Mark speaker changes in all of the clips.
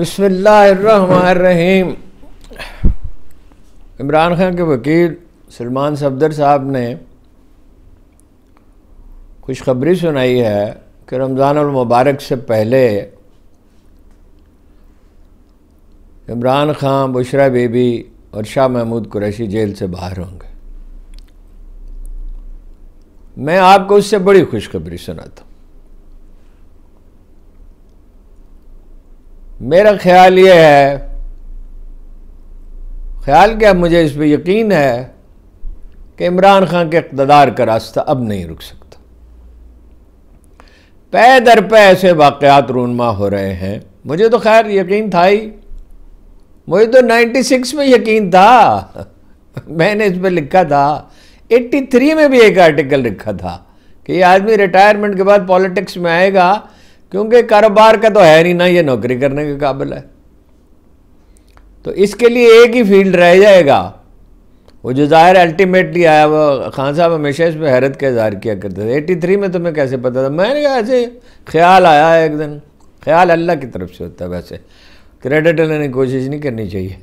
Speaker 1: बसमीम इमरान खान के वकील सलमान सफदर साहब ने कुछ खबरी सुनाई है कि रमज़ानमबारक से पहले इमरान खान बुशरा बेबी और शाह महमूद कुरैशी जेल से बाहर होंगे मैं आपको उससे बड़ी खुशखबरी सुनाता हूँ मेरा ख्याल ये है ख्याल क्या मुझे इस पर यकीन है कि इमरान खान के इकतदार का रास्ता अब नहीं रुक सकता पै दर पै ऐसे वाक़ात रूनमा हो रहे हैं मुझे तो खैर यकीन था ही मुझे तो 96 में यकीन था मैंने इस पर लिखा था 83 में भी एक आर्टिकल लिखा था कि ये आदमी रिटायरमेंट के बाद पॉलिटिक्स में आएगा क्योंकि कारोबार का तो है नहीं ना ये नौकरी करने के काबिल है तो इसके लिए एक ही फील्ड रह जाएगा वो जो ज़ाहिर अल्टीमेटली आया वो खान साहब हमेशा इस पर हैरत का इजहार किया करते थे एटी थ्री में तुम्हें कैसे पता था मैंने कहा ऐसे ख्याल आया एक दिन ख्याल अल्लाह की तरफ से होता है वैसे क्रेडिट लेने की कोशिश नहीं करनी चाहिए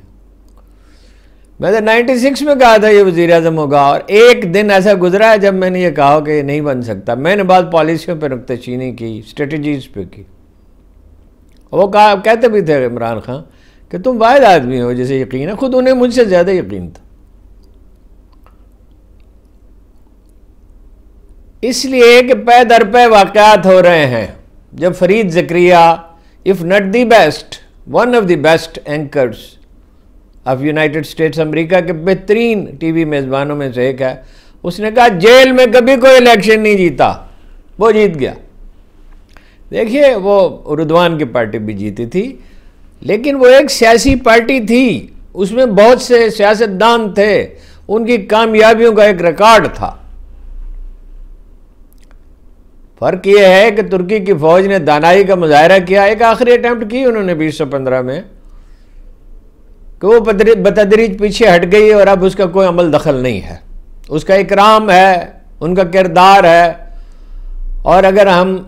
Speaker 1: मैंने 96 में कहा था ये वजीर अजम होगा और एक दिन ऐसा गुजरा है जब मैंने ये कहा कि ये नहीं बन सकता मैंने बाद पॉलिसियों पर नुकतचीनी की स्ट्रेटजीज पे की वो कहा कहते भी थे इमरान खान कि तुम वाद आदमी हो जिसे यकीन है खुद उन्हें मुझसे ज़्यादा यकीन था इसलिए कि पै दर पे वाक़ात हो रहे हैं जब Fareed Zakaria if not the best one of the best anchors of United States America के बेहतरीन टीवी मेज़बानों में से एक है उसने कहा जेल में कभी कोई इलेक्शन नहीं जीता वो जीत गया देखिए वो रुदवान की पार्टी भी जीती थी लेकिन वो एक सियासी पार्टी थी उसमें बहुत से सियासतदान थे उनकी कामयाबियों का एक रिकॉर्ड था फर्क यह है कि तुर्की की फौज ने दानाई का मुजाहरा किया एक आखिरी अटैम्प्ट की उन्होंने 2015 में कि वो बतदरीज पीछे हट गई और अब उसका कोई अमल दखल नहीं है उसका इकराम है उनका किरदार है और अगर हम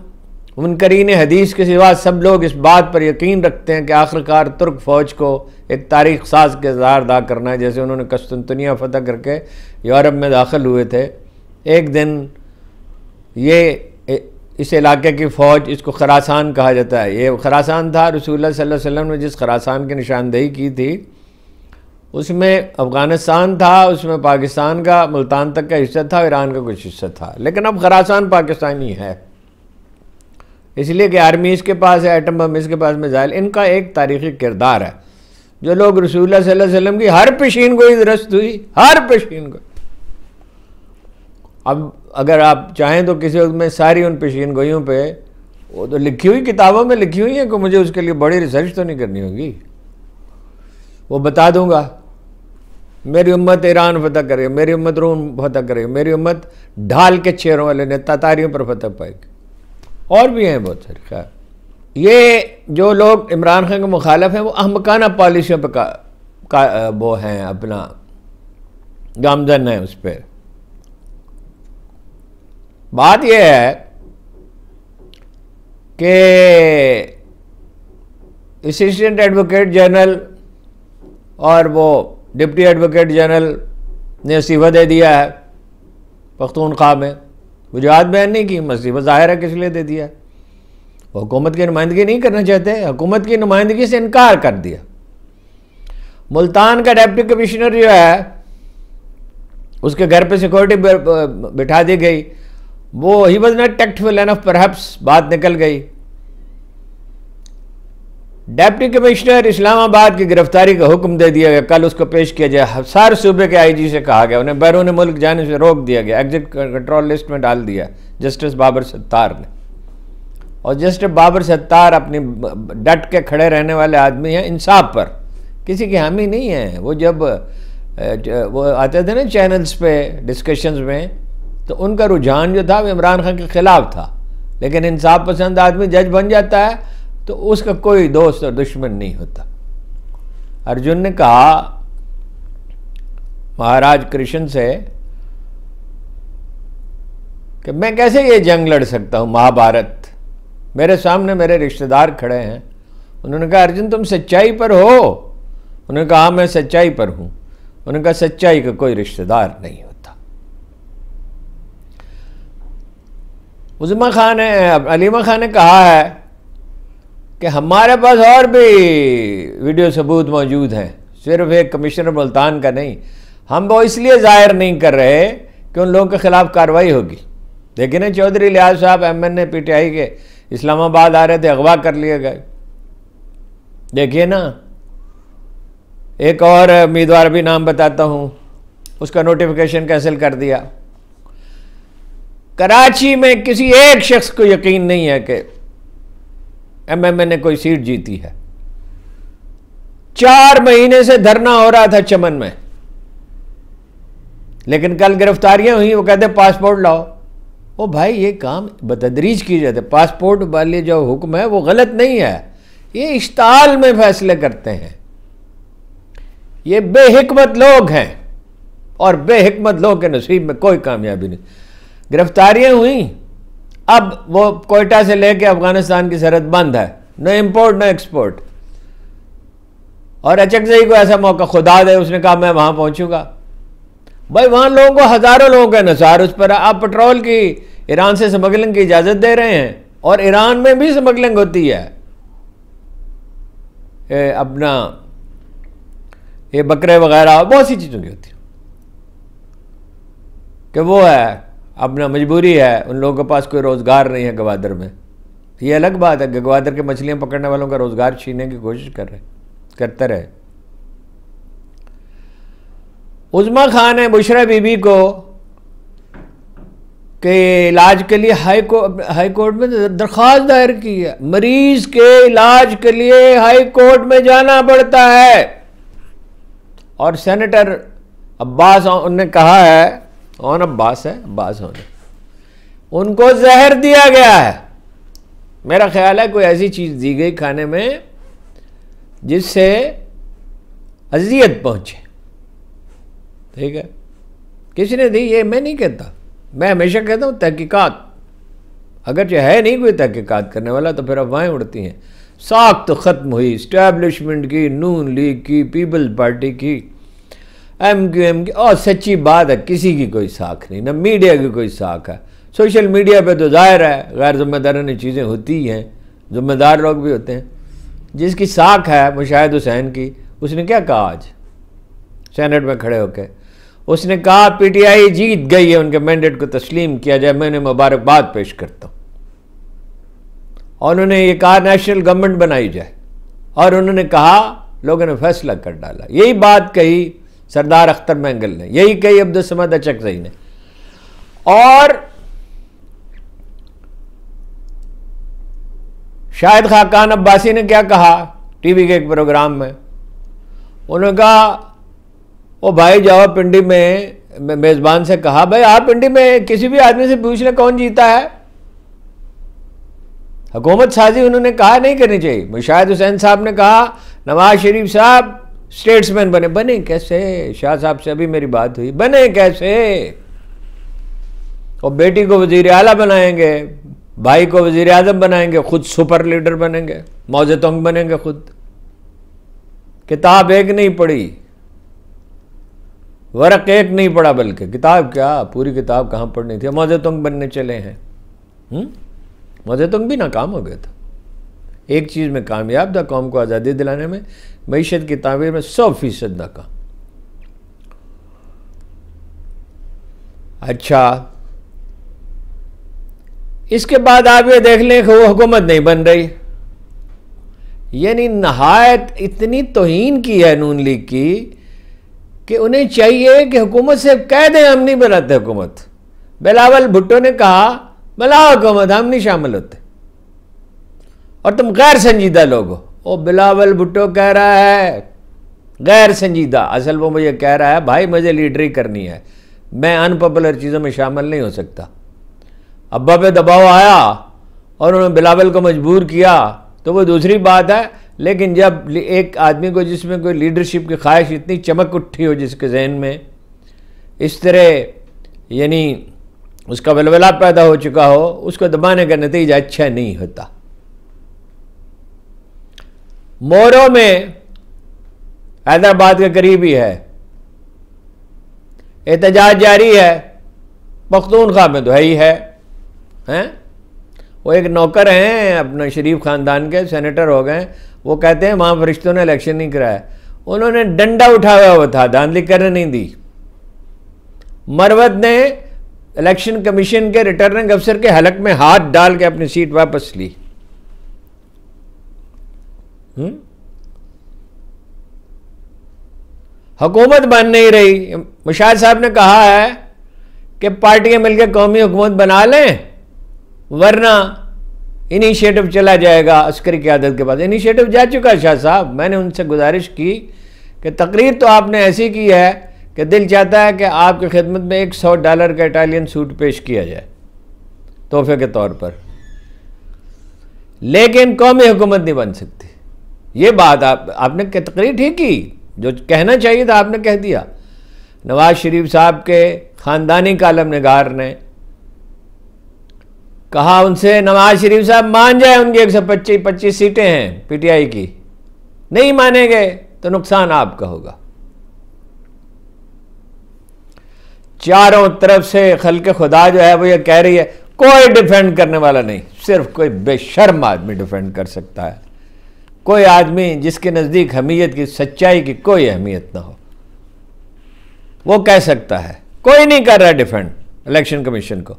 Speaker 1: करीन हदीस के सिवा सब लोग इस बात पर यकीन रखते हैं कि आखिरकार तुर्क फ़ौज को एक तारीख साज के अदा करना है जैसे उन्होंने कस्तुतनिया फ़तह करके यूरोप में दाखिल हुए थे एक दिन ये इस इलाके की फ़ौज इसको खरासान कहा जाता है ये खरासान था रसूल सल्लल्लाहु अलैहि वसल्लम ने जिस खरासान की निशानदेही की थी उसमें अफ़गानिस्तान था उसमें पाकिस्तान का मुल्तान तक का हिस्सा था ईरान का कुछ हिस्सा था लेकिन अब खरासान पाकिस्तानी है इसलिए कि आर्मी इसके पास है एटम बम इसके पास मिज़ाइल इनका एक तारीखी किरदार है जो लोग रसूल वसम की हर पेशीन गोई दरस्त हुई हर पेशीन को अब अगर आप चाहें तो किसी वक्त में सारी उन पेशीन गोईयों पर वो तो लिखी हुई किताबों में लिखी हुई है कि मुझे उसके लिए बड़ी रिसर्च तो नहीं करनी होगी वो बता दूंगा मेरी उम्मत ईरान फतह करे मेरी उम्मत रूम फतह करे मेरी उम्मत ढाल के चेहरों वाले ने तातारियों पर फतह पाएगी और भी हैं बहुत सारे खैर ये जो लोग इमरान खान के मुखालफ हैं वो अहमकाना पॉलिसियों पर का, का वो हैं अपना गामजन है उस पर बात यह है कि असिस्टेंट एडवोकेट जनरल और वो डिप्टी एडवोकेट जनरल ने इस्तीफ़ा दे दिया है पख्तूनख्वा में वजूहत बयान नहीं की इस्तीफ़ा ज़ाहिर है किस लिए दे दिया है वो हुकूमत की नुमाइंदगी नहीं करना चाहते हुकूमत की नुमाइंदगी से इनकार कर दिया मुल्तान का डिप्टी कमिश्नर जो है उसके घर पे सिक्योरिटी बिठा दी गई वो ही was not tactful enough perhaps बात निकल गई डेप्टी कमिश्नर इस्लामाबाद की गिरफ्तारी का हुक्म दे दिया गया कल उसको पेश किया जाए हर सूबे के आईजी से कहा गया उन्हें बैरून मुल्क जाने से रोक दिया गया एग्जिट कंट्रोल लिस्ट में डाल दिया जस्टिस बाबर सत्तार ने और जस्टिस बाबर सत्तार अपनी डट के खड़े रहने वाले आदमी हैं इंसाफ पर किसी की हामी नहीं है वो जब वो आते थे ना चैनल्स पे डिस्कशंस में तो उनका रुझान जो था वो इमरान खान के ख़िलाफ़ था लेकिन इंसाफ पसंद आदमी जज बन जाता है तो उसका कोई दोस्त और दुश्मन नहीं होता अर्जुन ने कहा महाराज कृष्ण से कि मैं कैसे ये जंग लड़ सकता हूं महाभारत मेरे सामने मेरे रिश्तेदार खड़े हैं उन्होंने कहा अर्जुन तुम सच्चाई पर हो उन्होंने कहा हाँ, मैं सच्चाई पर हूं उन्होंने कहा सच्चाई का कोई रिश्तेदार नहीं होता उजमा खान ने अलीमा खान ने कहा है कि हमारे पास और भी वीडियो सबूत मौजूद हैं सिर्फ एक कमिश्नर मुल्तान का नहीं हम वो इसलिए जाहिर नहीं कर रहे कि उन लोगों के खिलाफ कार्रवाई होगी देखिए ना चौधरी लिहाज साहब M N A P T I के इस्लामाबाद आ रहे थे अगवा कर लिए गए देखिए ना एक और उम्मीदवार भी नाम बताता हूँ उसका नोटिफिकेशन कैंसिल कर दिया कराची में किसी एक शख्स को यकीन नहीं है कि एमएमए ने कोई सीट जीती है चार महीने से धरना हो रहा था चमन में लेकिन कल गिरफ्तारियां हुई वो कहते पासपोर्ट लाओ ओ भाई ये काम बतदरीज की जाते पासपोर्ट वाले जो हुक्म है वो गलत नहीं है ये इश्ताल में फैसले करते हैं ये बेहिकमत लोग हैं और बेहिकमत लोग के नसीब में कोई कामयाबी नहीं गिरफ्तारियां हुई अब वो कोयटा से लेके अफगानिस्तान की सरहद बंद है न इम्पोर्ट न एक्सपोर्ट और अचकजई को ऐसा मौका खुदा दे उसने कहा मैं वहां पहुंचूंगा भाई वहां लोगों को हज़ारों लोगों के अनुसार उस पर आप पेट्रोल की ईरान से स्मगलिंग की इजाज़त दे रहे हैं और ईरान में भी स्मगलिंग होती है ए, अपना ये बकरे वगैरह बहुत सी चीज़ों की होती है कि वो है अपना मजबूरी है उन लोगों के पास कोई रोज़गार नहीं है गवादर में तो ये अलग बात है गवादर के मछलियाँ पकड़ने वालों का रोज़गार छीनने की कोशिश कर रहे करते रहे उजमा खान ने बुशरा बीबी को के इलाज के लिए हाई को हाई कोर्ट में दरख्वास्त दायर की है मरीज के इलाज के लिए हाई कोर्ट में जाना पड़ता है और सेनेटर अब्बास ने कहा है कौन अब्बास बास है बास होने उनको जहर दिया गया है मेरा ख्याल है कोई ऐसी चीज़ दी गई खाने में जिससे अजियत पहुंचे ठीक है किसी ने दी ये मैं नहीं कहता मैं हमेशा कहता हूँ अगर जो है नहीं कोई तहकीकत करने वाला तो फिर अफवाहें उड़ती हैं साख तो ख़त्म हुई स्टैब्लिशमेंट की नून लीग की पीपल्स पार्टी की एम क्यू एम क्यू और सच्ची बात है किसी की कोई साख नहीं ना मीडिया की कोई साख है सोशल मीडिया पे तो जाहिर है गैर जिम्मेदाराना चीज़ें होती ही हैं जिम्मेदार लोग भी होते हैं जिसकी साख है मुशाहिद हुसैन की उसने क्या कहा आज सैनेट में खड़े होकर उसने कहा पीटीआई जीत गई है उनके मैंडेट को तस्लीम किया जाए मैं उन्हें मुबारकबाद पेश करता हूँ और उन्होंने ये कहा नेशनल गवर्नमेंट बनाई जाए और उन्होंने कहा लोगों ने फैसला कर डाला यही बात कही सरदार अख्तर मैंगल ने यही कही अब्दुलसमद अचकजई ने और शाहिद खाकान अब्बासी ने क्या कहा टीवी के एक प्रोग्राम में उन्होंने कहा वो भाई जाओ पिंडी में मेज़बान से कहा भाई आप पिंडी में किसी भी आदमी से पूछ ले कौन जीता है हुकूमत साजी उन्होंने कहा नहीं करनी चाहिए मुशाहिद हुसैन साहब ने कहा नवाज शरीफ साहब स्टेट्समैन बने बने कैसे शाह साहब से अभी मेरी बात हुई बने कैसे और बेटी को वजीर आला बनाएंगे भाई को वजीर आजम बनाएंगे खुद सुपर लीडर बनेंगे मौजे तंग बनेंगे खुद किताब एक नहीं पढ़ी वर्क एक नहीं पढ़ा बल्कि किताब क्या पूरी किताब कहाँ पढ़नी थी मौजे तंग बनने चले हैं मौजे तंग भी नाकाम हो गया था एक चीज़ में कामयाब था कौम को आज़ादी दिलाने में मीशत की तामीर में सौ फीसद नका अच्छा इसके बाद आप ये देख लें कि वो हुकूमत नहीं बन रही यानी नहायत इतनी तोहन की है नून लीग की कि उन्हें चाहिए कि हुकूमत से कह दें हम नहीं बनाते हुकूमत बिलावल भुट्टो ने कहा बला हुकूमत हम नहीं शामिल होते और तुम गैर संजीदा लोग हो ओ बिलावल भुट्टो कह रहा है गैर संजीदा असल वो मुझे कह रहा है भाई मुझे लीडरी करनी है मैं अनपॉपुलर चीज़ों में शामिल नहीं हो सकता अब्बा पे दबाव आया और उन्होंने बिलावल को मजबूर किया तो वो दूसरी बात है लेकिन जब एक आदमी को जिसमें कोई लीडरशिप की ख्वाहिश इतनी चमक उठी हो जिसके जहन में इस तरह यानी उसका वलवला पैदा हो चुका हो उसको दबाने का नतीजा अच्छा नहीं होता मोरो में हैदराबाद के करीब ही है एहतजाज जारी है पख्तूनखा में तो है ही है हैं वो एक नौकर हैं अपने शरीफ ख़ानदान के सेनेटर हो गए वो कहते हैं वहाँ फरिश्तों ने इलेक्शन नहीं कराया उन्होंने डंडा उठाया हुआ था धांधली करने नहीं दी मरवत ने इलेक्शन कमीशन के रिटर्निंग अफसर के हलक में हाथ डाल के अपनी सीट वापस ली हम्म? हुकूमत बन नहीं रही मुशाह साहब ने कहा है कि पार्टियां मिलकर कौमी हुकूमत बना लें वरना इनिशिएटिव चला जाएगा अस्करी क्यादत के पास इनिशिएटिव जा चुका है शाह साहब मैंने उनसे गुजारिश की कि तकरीर तो आपने ऐसी की है कि दिल चाहता है कि आपकी खिदमत में एक सौ डॉलर का इटालियन सूट पेश किया जाए तोहफे के तौर पर लेकिन कौमी हुकूमत नहीं बन सकती ये बात आप आपने तकरीर ठीक की जो कहना चाहिए था आपने कह दिया नवाज शरीफ साहब के ख़ानदानी कालम नगार ने कहा उनसे नवाज शरीफ साहब मान जाए उनकी एक सौ पच्चीस पच्चीस सीटें हैं पीटीआई की नहीं मानेंगे तो नुकसान आपका होगा चारों तरफ से खलके खुदा जो है वो ये कह रही है कोई डिफेंड करने वाला नहीं सिर्फ कोई बेशर्म आदमी डिफेंड कर सकता है कोई आदमी जिसके नज़दीक हमीयत की सच्चाई की कोई अहमियत ना हो वो कह सकता है कोई नहीं कर रहा डिफेंड इलेक्शन कमीशन को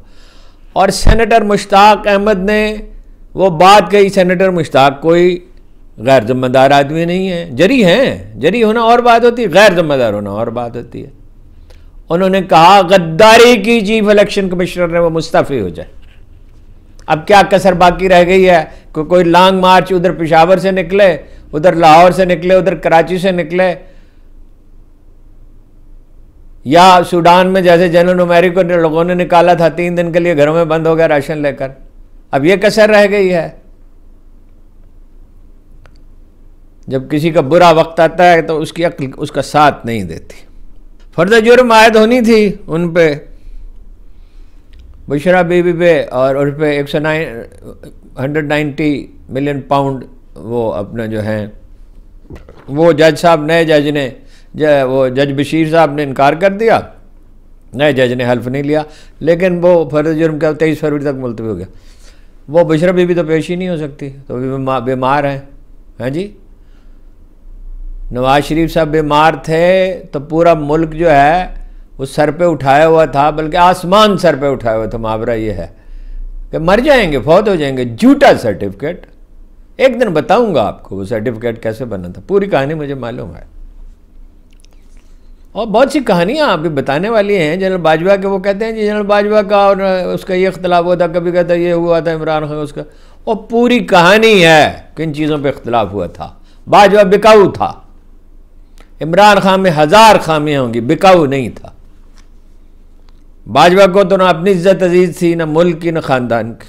Speaker 1: और सेनेटर मुश्ताक अहमद ने वो बात कही सेनेटर मुश्ताक कोई गैर जिम्मेदार आदमी नहीं है जरी हैं जरी होना और बात होती है गैर जिम्मेदार होना और बात होती है उन्होंने कहा गद्दारी की चीफ इलेक्शन कमिश्नर ने वो मुस्तफ़ी हो जाए अब क्या कसर बाकी रह गई है को कोई लॉन्ग मार्च उधर पिशावर से निकले उधर लाहौर से निकले उधर कराची से निकले या सूडान में जैसे जनरल नुमैरी को लोगों ने निकाला था तीन दिन के लिए घरों में बंद हो गया राशन लेकर अब ये कसर रह गई है जब किसी का बुरा वक्त आता है तो उसकी अक्ल उसका साथ नहीं देती फर्द जुर्म आयद होनी थी उन पर बशरा बीबी पे और उस पर एक सौ nine hundred ninety million pound वो अपना जो है वो जज साहब नए जज ने वो जज बशीर साहब ने इनकार कर दिया नए जज ने हल्फ नहीं लिया लेकिन वो फर्ज जुर्म का तेईस फरवरी तक मुलतवी हो गया वो बशरा बीबी तो पेश ही नहीं हो सकती तो बीमार हैं हैं जी नवाज शरीफ साहब बीमार थे तो पूरा मुल्क जो है वो सर पे उठाया हुआ था बल्कि आसमान सर पे उठाया हुआ था मुहावरा ये है कि मर जाएंगे फौत हो जाएंगे झूठा सर्टिफिकेट एक दिन बताऊंगा आपको वो सर्टिफिकेट कैसे बना था पूरी कहानी मुझे मालूम है और बहुत सी कहानियाँ आप बताने वाली हैं जनरल बाजवा के वो कहते हैं जी जनरल बाजवा का और उसका ये इख्तलाफ हुआ था कभी कहता ये हुआ था इमरान खान उसका और पूरी कहानी है किन चीज़ों पर इख्तलाफ हुआ था बाजवा बिकाऊ था इमरान खान में हज़ार खामियाँ होंगी बिकाऊ नहीं था बाजवा को तो ना अपनी इज्जत अजीज थी ना मुल्क की ना ख़ानदान की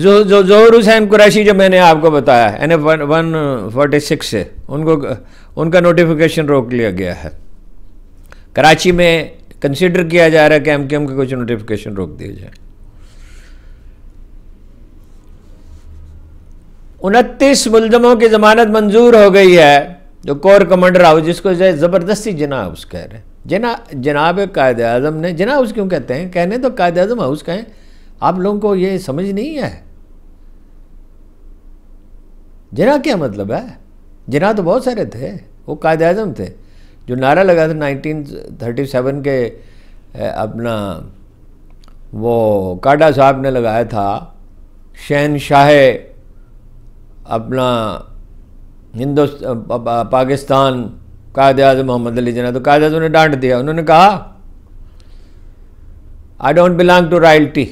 Speaker 1: जो जो जोहर हुसैन कुरैशी जो मैंने आपको बताया N F one one forty six से उनको उनका नोटिफिकेशन रोक लिया गया है कराची में कंसिडर किया जा रहा है कि एम के एम के कुछ नोटिफिकेशन रोक दिए जाए उनतीस मुलजमों की जमानत मंजूर हो गई है जो कोर कमांडर हाउस जिसको ज़बरदस्ती जना हाउस कह रहे हैं जना जनाब कायद अजम ने जना हाउस क्यों कहते हैं कहने तो कायद अजम हाउस कहें आप लोगों को ये समझ नहीं है जना क्या मतलब है जना तो बहुत सारे थे वो कायद अजम थे जो नारा लगा था 1937 के अपना वो काडा साहब ने लगाया था शहन शाह अपना हिंदुस् पाकिस्तान कायद अजम मोहम्मद अली जना तो कायद अजम ने डांट दिया उन्होंने कहा I don't belong to royalty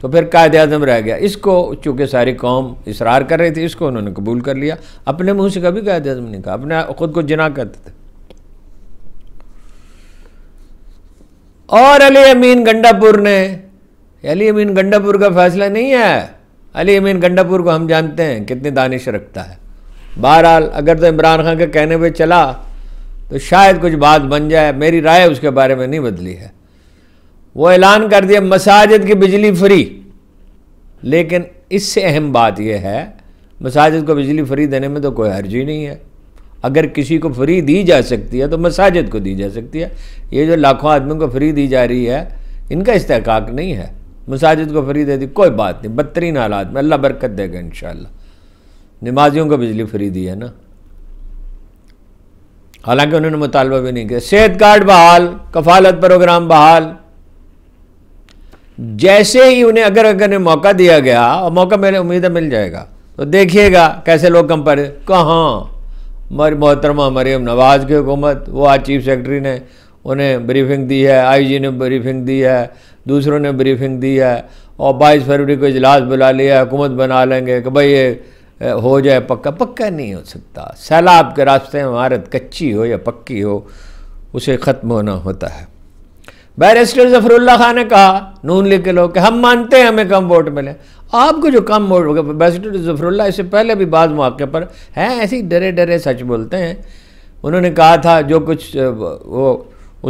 Speaker 1: तो फिर कायद अजम रह गया इसको चूँकि सारी कौम इसरार कर रही थी इसको उन्होंने कबूल कर लिया अपने मुंह से कभी कायद अजम नहीं कहा अपने खुद को जिना करते थे और अली अमीन गंडापुर ने अली अमीन गंडापुर का फैसला नहीं है अली अमीन गंडापुर को हम जानते हैं कितने दानिश रखता है बहरहाल अगर तो इमरान खान के कहने पे चला तो शायद कुछ बात बन जाए मेरी राय उसके बारे में नहीं बदली है वो ऐलान कर दिया मसाजिद की बिजली फ्री लेकिन इससे अहम बात यह है मसाजिद को बिजली फ्री देने में तो कोई हर्जी नहीं है अगर किसी को फ्री दी जा सकती है तो मसाजिद को दी जा सकती है ये जो लाखों आदमियों को फ्री दी जा रही है इनका इस्तेकाक नहीं है मसाजिद को फ्री दे दी कोई बात नहीं बदतरीन हालात में अल्लाह बरकत देगा इन शाला नमाजियों को बिजली फ्री दी है ना हालांकि उन्होंने मुतालबा भी नहीं किया सेहत कार्ड बहाल कफालत प्रोग्राम बहाल जैसे ही उन्हें अगर अगर ने मौका दिया गया और मौका मेरे उम्मीद है मिल जाएगा तो देखिएगा कैसे लोग कम पड़े कहाँ हमारी मोहतरमा मरियम नवाज़ की हुकूमत वो आज चीफ सेक्रेटरी ने उन्हें ब्रीफिंग दी है आईजी ने ब्रीफिंग दी है दूसरों ने ब्रीफिंग दी है और बाईस फरवरी को इजलास बुला लिया हुकूमत बना लेंगे कि भाई ये हो जाए पक्का पक्का नहीं हो सकता सैलाब के रास्ते में इमारत कच्ची हो या पक्की हो उसे ख़त्म होना होता है बैरिस्टर जफरुल्ला खान ने कहा नून लीग के लोग हम मानते हैं हमें कम वोट मिले आपको जो कम वोट बैरिस्टर जफरुल्ला इससे पहले भी बाद मौके पर हैं ऐसे ही डरे डरे सच बोलते हैं उन्होंने कहा था जो कुछ वो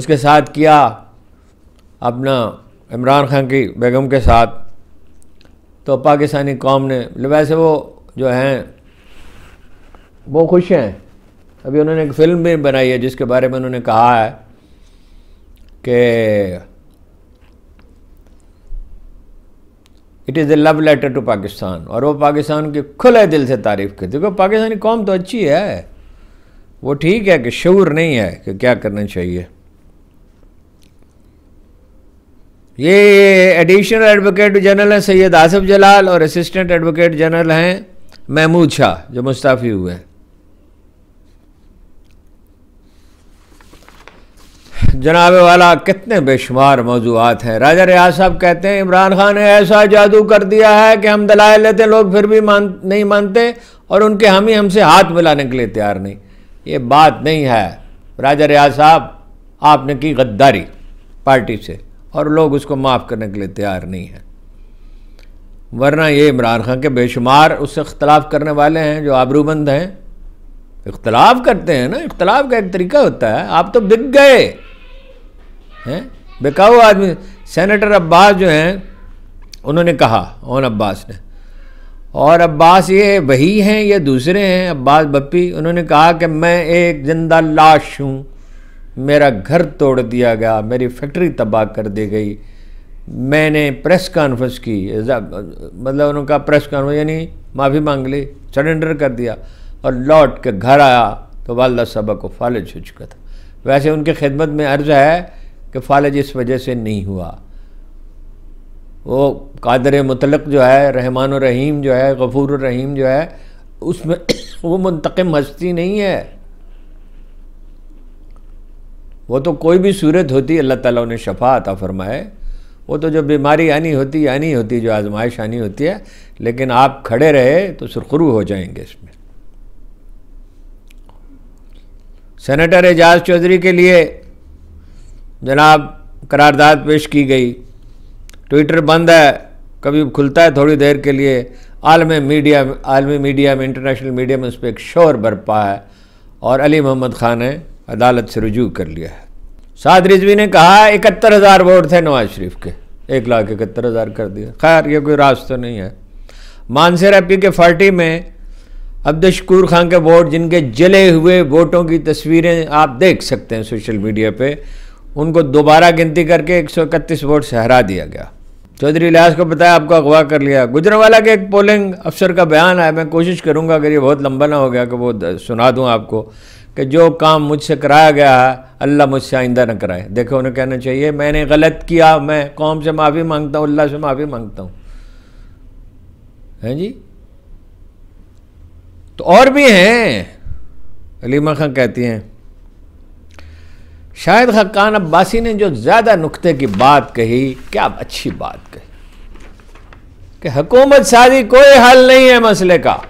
Speaker 1: उसके साथ किया अपना इमरान खान की बेगम के साथ तो पाकिस्तानी कौम ने वैसे वो जो हैं वो खुश हैं अभी उन्होंने एक फिल्म भी बनाई है जिसके बारे में उन्होंने कहा है कि it is a love letter to Pakistan और वो पाकिस्तान की खुले दिल से तारीफ़ करते क्योंकि पाकिस्तानी कौम तो अच्छी है वो ठीक है कि शूर नहीं है कि क्या करना चाहिए ये एडिशनल एडवोकेट जनरल हैं सैयद आसिफ जलाल और असिस्टेंट एडवोकेट जनरल हैं महमूद शाह जो मुस्ताफ़ी हुए जनाब वाला कितने बेशुमार मौजूद हैं राजा रियाज साहब कहते हैं इमरान खान ने ऐसा जादू कर दिया है कि हम दलाए लेते लोग फिर भी मान नहीं मानते और उनके हम ही हमसे हाथ मिलाने के लिए तैयार नहीं ये बात नहीं है राजा रियाज साहब आपने की गद्दारी पार्टी से और लोग उसको माफ़ करने के लिए तैयार नहीं हैं वरना ये इमरान खान के बेशुमार उससे अख्तलाफ करने वाले हैं जो आबरूबंद हैं इख्तलाफ करते हैं ना इख्तलाफ का एक तरीका होता है आप तो बिक गए हैं बिकाऊ आदमी सेनेटर अब्बास जो हैं उन्होंने कहा ओन अब्बास ने और अब्बास ये वही हैं ये दूसरे हैं अब्बास बप्पी उन्होंने कहा कि मैं एक जिंदा लाश हूँ मेरा घर तोड़ दिया गया मेरी फैक्ट्री तबाह कर दी गई मैंने प्रेस कॉन्फ्रेंस की मतलब उनका प्रेस कॉन्फ्रेंस यानी माफ़ी मांग ली सरेंडर कर दिया और लौट के घर आया तो वालदा साहबा को फालिज हो चुका था वैसे उनके खिदमत में अर्ज है कि फालिज इस वजह से नहीं हुआ वो कादर मुतलक जो है रहमान रहीम जो है गफूर रहीम जो है उसमें वो मुंतकम हस्ती नहीं है वो तो कोई भी सूरत होती अल्लाह ताला उन्हें शफा आता फरमाए वो तो जो बीमारी आनी होती है आनी होती जो आजमाइश आनी होती है लेकिन आप खड़े रहे तो सुरखरू हो जाएंगे इसमें सेनेटर एजाज चौधरी के लिए जनाब करारदाद पेश की गई ट्विटर बंद है कभी खुलता है थोड़ी देर के लिए आलमी मीडिया आलमी मीडिया में इंटरनेशनल मीडिया में उस पर एक शोर बरपा है और अली मोहम्मद ख़ान ने अदालत से रजू कर लिया है साद रिजवी ने कहा इकहत्तर हज़ार वोट थे नवाज शरीफ के एक लाख इकहत्तर हज़ार कर दिया खैर ये कोई रास्ता तो नहीं है मानसर एपी के फार्टी में अब्दुलशकूर खान के वोट जिनके जले हुए वोटों की तस्वीरें आप देख सकते हैं सोशल मीडिया पे उनको दोबारा गिनती करके एक सौ इकतीस वोट से हरा दिया गया चौधरी लियाज को बताया आपको अगवा कर लिया गुजरावाला के एक पोलिंग अफसर का बयान आया मैं कोशिश करूँगा अगर ये बहुत लंबा ना हो गया कि वो सुना दूँ आपको कि जो काम मुझसे कराया गया है अल्लाह मुझसे आइंदा न कराए देखो उन्हें कहना चाहिए मैंने गलत किया मैं कौम से माफ़ी मांगता हूँ अल्लाह से माफ़ी मांगता हूँ हैं जी तो और भी हैं अलीमा खां कहती हैं शायद खकान अब्बासी ने जो ज़्यादा नुक्ते की बात कही क्या अच्छी बात कही कि हुकूमत सारी कोई हल नहीं है मसले का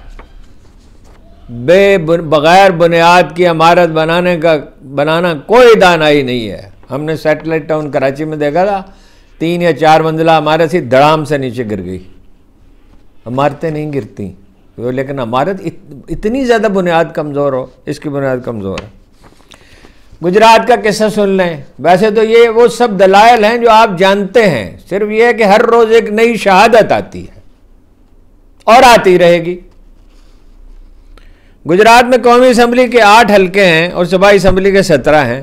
Speaker 1: बे बगैर बुनियाद की इमारत बनाने का बनाना कोई दानाई नहीं है हमने सेटेलाइट टाउन कराची में देखा था तीन या चार मंजिला इमारत ही धड़ाम से नीचे गिर गई इमारतें नहीं गिरती तो लेकिन इमारत इत, इतनी ज़्यादा बुनियाद कमज़ोर हो इसकी बुनियाद कमज़ोर है गुजरात का किस्सा सुन लें वैसे तो ये वो सब दलायल हैं जो आप जानते हैं सिर्फ ये है कि हर रोज़ एक नई शहादत आती है और आती रहेगी गुजरात में कौमी असम्बली के आठ हल्के हैं और सूबाई असम्बली के सत्रह हैं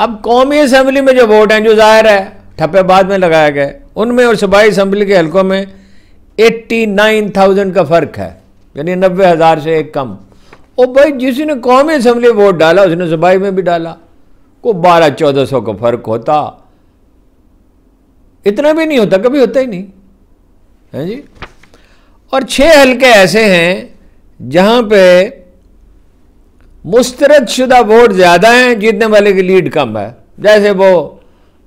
Speaker 1: अब कौमी असम्बली में जो वोट हैं जो जाहिर है ठप्पे बाद में लगाया गया उनमें और सूबाई असम्बली के हल्कों में एट्टी नाइन थाउजेंड का फ़र्क है यानी नब्बे हज़ार से एक कम और भाई जिसने कौमी असम्बली वोट डाला उसने सूबाई में भी डाला को बारह चौदह सौ का फ़र्क होता इतना भी नहीं होता कभी होता ही नहीं है जी और छह हल्के ऐसे हैं जहाँ पे मुस्तरद शुदा वोट ज़्यादा हैं जीतने वाले की लीड कम है जैसे वो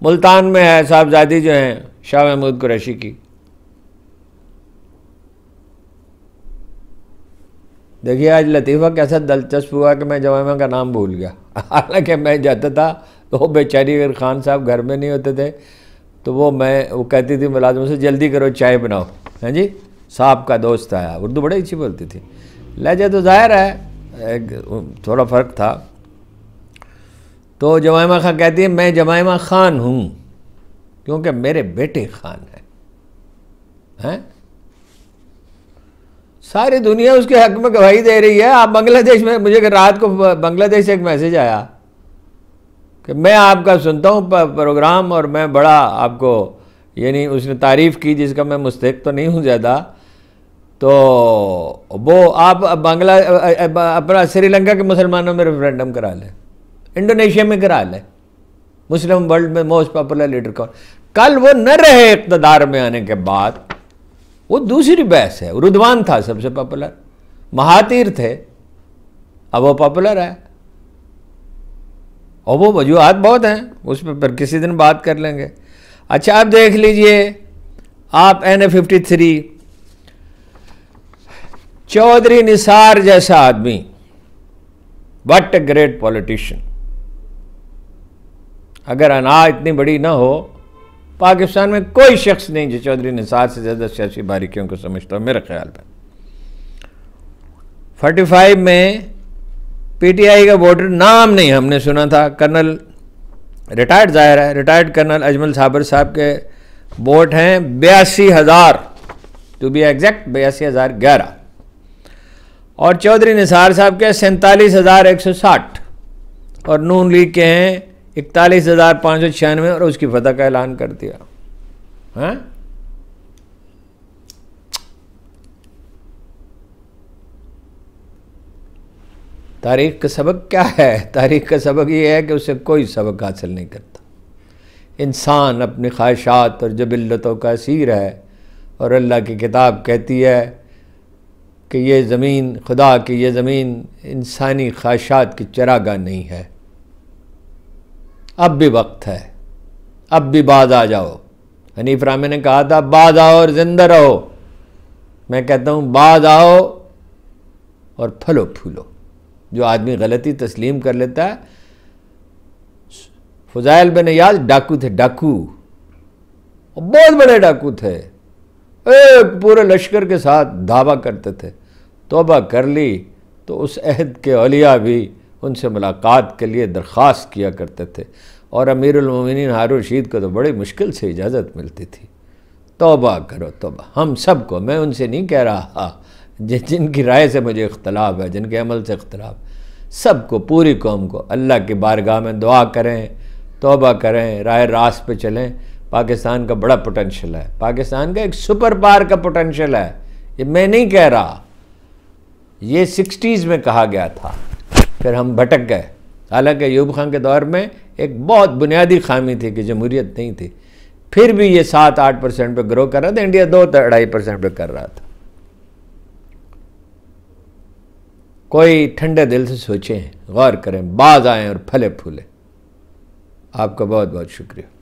Speaker 1: मुल्तान में है साहबजादी जो हैं शाह महमूद कुरैशी की देखिए आज लतीफ़ा कैसा दिलचस्प हुआ कि मैं जवामा का नाम भूल गया हालांकि मैं जाता था तो वो बेचारी अगर खान साहब घर में नहीं होते थे तो वो मैं वो कहती थी मुलाजमों से जल्दी करो चाय बनाओ हैं हाँ जी साहब का दोस्त आया उर्दू बड़ी अच्छी बोलती थी लहजे तो ज़ाहिर है थोड़ा फ़र्क था तो जमाइमा खान कहती है मैं जमाइमा खान हूँ क्योंकि मेरे बेटे खान हैं हैं सारी दुनिया उसके हक में गवाही दे रही है आप बांग्लादेश में मुझे रात को बांग्लादेश से एक मैसेज आया कि मैं आपका सुनता हूँ प्रोग्राम और मैं बड़ा आपको यानी उसने तारीफ़ की जिसका मैं मुस्तक तो नहीं हूँ ज़्यादा तो वो आप बांग्ला अपना श्रीलंका के मुसलमानों में रेफरेंडम करा लें इंडोनेशिया में करा लें मुस्लिम वर्ल्ड में मोस्ट पॉपुलर लीडर कौन कल वो न रहे इकतदार में आने के बाद वो दूसरी बहस है रुद्वान था सबसे पॉपुलर महातीर थे अब वो पॉपुलर है और वो वजूहत बहुत हैं उस पर पर किसी दिन बात कर लेंगे अच्छा आप देख लीजिए आप N A fifty three Chaudhry Nisar जैसा आदमी वट ए ग्रेट पॉलिटिशियन अगर अना इतनी बड़ी ना हो पाकिस्तान में कोई शख्स नहीं जो चौधरी निसार से ज़्यादा सियासी बारीकियों को समझता हो मेरे ख्याल में फोर्टी फाइव में पीटीआई का वोटर नाम नहीं हमने सुना था कर्नल रिटायर्ड जाहिर है रिटायर्ड कर्नल अजमल साबर साहब के वोट हैं बयासी हज़ार टू बी एग्जैक्ट बयासी हज़ार ग्यारह और चौधरी निसार साहब के सैंतालीस हज़ार एक सौ साठ और नून लीग के हैं इकतालीस हज़ार पाँच सौ छियानवे और उसकी फतह का ऐलान कर दिया हैं तारीख का सबक क्या है तारीख का सबक ये है कि उसे कोई सबक हासिल नहीं करता इंसान अपनी ख्वाहिशात और जबिल्लतों का सीर है और अल्लाह की किताब कहती है कि ये ज़मीन खुदा की ये ज़मीन इंसानी ख्वाहिशात की चरागा नहीं है अब भी वक्त है अब भी बाज आ जाओ हनीफ रामे ने कहा था बाज आओ और ज़िंदा रहो मैं कहता हूँ बाज आओ और फलो फूलो जो आदमी गलती तस्लीम कर लेता है फजायल बन याद डाकू थे डाकू बहुत बड़े डाकू थे पूरे लश्कर के साथ धावा करते थे तोबा कर ली तो उस अहद के अलिया भी उनसे मुलाकात के लिए दरख्वास्त किया करते थे और अमीरमिन हारून रशीद को तो बड़ी मुश्किल से इजाज़त मिलती थी तोबा करो तोबा हम सब को मैं उनसे नहीं कह रहा हाँ, जिन जिनकी राय से मुझे इख्तलाफ है जिनके अमल से इख्तलाफ सब को पूरी कौम को अल्लाह की बारगाह में दुआ करें तोबा करें राय रास पे चलें पाकिस्तान का बड़ा पोटेंशल है पाकिस्तान का एक सुपर पार का पोटेंशल है ये मैं नहीं कह रहा ये सिक्सटीज़ में कहा गया था फिर हम भटक गए हालांकि यूब खान के दौर में एक बहुत बुनियादी खामी थी कि जमहूरियत नहीं थी फिर भी ये सात आठ परसेंट पर ग्रो कर रहा था इंडिया दो अढ़ाई परसेंट पर कर रहा था कोई ठंडे दिल से सोचें गौर करें बाज आएँ और फले फूले आपका बहुत बहुत शुक्रिया